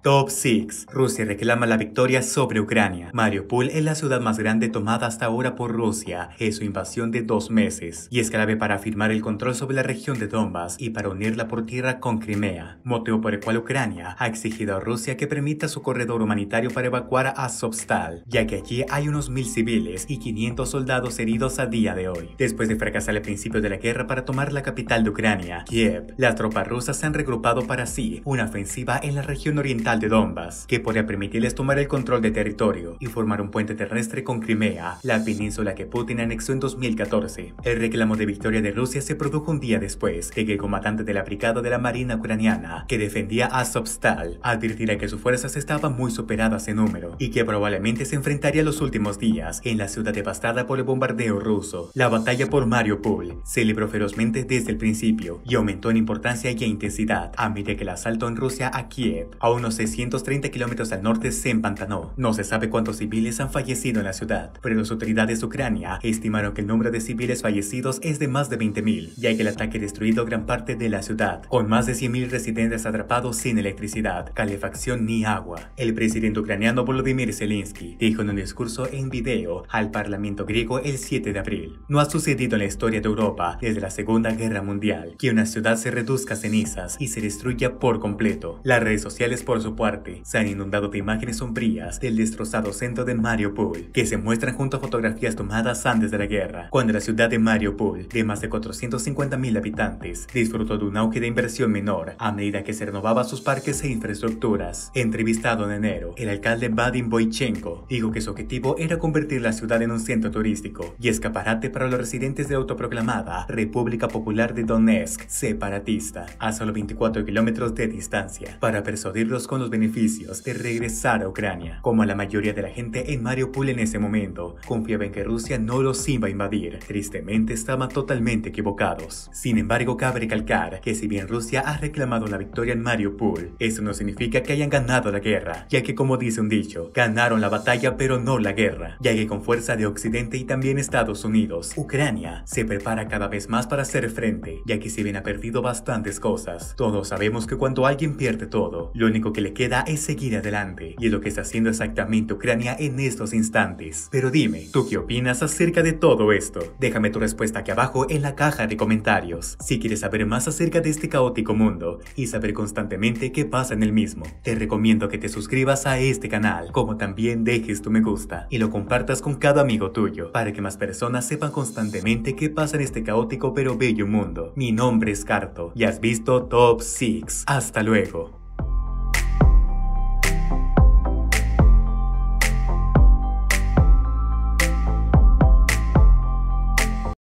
Top 6. Rusia reclama la victoria sobre Ucrania. Mariupol es la ciudad más grande tomada hasta ahora por Rusia en su invasión de dos meses, y es clave para afirmar el control sobre la región de Donbass y para unirla por tierra con Crimea, motivo por el cual Ucrania ha exigido a Rusia que permita su corredor humanitario para evacuar a Sobstal, ya que allí hay unos mil civiles y 500 soldados heridos a día de hoy. Después de fracasar al principio de la guerra para tomar la capital de Ucrania, Kiev, las tropas rusas se han regrupado para sí una ofensiva en la región oriental de Donbass, que podría permitirles tomar el control de territorio y formar un puente terrestre con Crimea, la península que Putin anexó en 2014. El reclamo de victoria de Rusia se produjo un día después que el comandante de la brigada de la Marina ucraniana, que defendía a Azovstal, advirtiera que sus fuerzas estaban muy superadas en número y que probablemente se enfrentaría los últimos días en la ciudad devastada por el bombardeo ruso. La batalla por Mariupol se libró ferozmente desde el principio y aumentó en importancia y intensidad a medida que el asalto en Rusia a Kiev. A unos 630 kilómetros al norte se empantanó. No se sabe cuántos civiles han fallecido en la ciudad, pero las autoridades de Ucrania estimaron que el número de civiles fallecidos es de más de 20.000, ya que el ataque ha destruido gran parte de la ciudad, con más de 100.000 residentes atrapados sin electricidad, calefacción ni agua. El presidente ucraniano Volodymyr Zelensky dijo en un discurso en video al Parlamento griego el 7 de abril. No ha sucedido en la historia de Europa desde la Segunda Guerra Mundial que una ciudad se reduzca a cenizas y se destruya por completo. Las redes sociales por su parte, se han inundado de imágenes sombrías del destrozado centro de Mariupol, que se muestran junto a fotografías tomadas antes de la guerra, cuando la ciudad de Mariupol, de más de 450.000 habitantes, disfrutó de un auge de inversión menor a medida que se renovaba sus parques e infraestructuras. Entrevistado en enero, el alcalde Vadim Boichenko dijo que su objetivo era convertir la ciudad en un centro turístico y escaparate para los residentes de la autoproclamada República Popular de Donetsk separatista, a solo 24 kilómetros de distancia, para persuadirlos con los beneficios de regresar a Ucrania. Como la mayoría de la gente en Mariupol en ese momento, confiaba en que Rusia no los iba a invadir. Tristemente estaban totalmente equivocados. Sin embargo, cabe recalcar que si bien Rusia ha reclamado la victoria en Mariupol, eso no significa que hayan ganado la guerra, ya que como dice un dicho, ganaron la batalla pero no la guerra, ya que con fuerza de Occidente y también Estados Unidos, Ucrania se prepara cada vez más para hacer frente, ya que si bien ha perdido bastantes cosas, todos sabemos que cuando alguien pierde todo, lo único que le queda es seguir adelante, y es lo que está haciendo exactamente Ucrania en estos instantes. Pero dime, ¿tú qué opinas acerca de todo esto? Déjame tu respuesta aquí abajo en la caja de comentarios. Si quieres saber más acerca de este caótico mundo y saber constantemente qué pasa en el mismo, te recomiendo que te suscribas a este canal, como también dejes tu me gusta y lo compartas con cada amigo tuyo, para que más personas sepan constantemente qué pasa en este caótico pero bello mundo. Mi nombre es Carto y has visto Top 6. Hasta luego.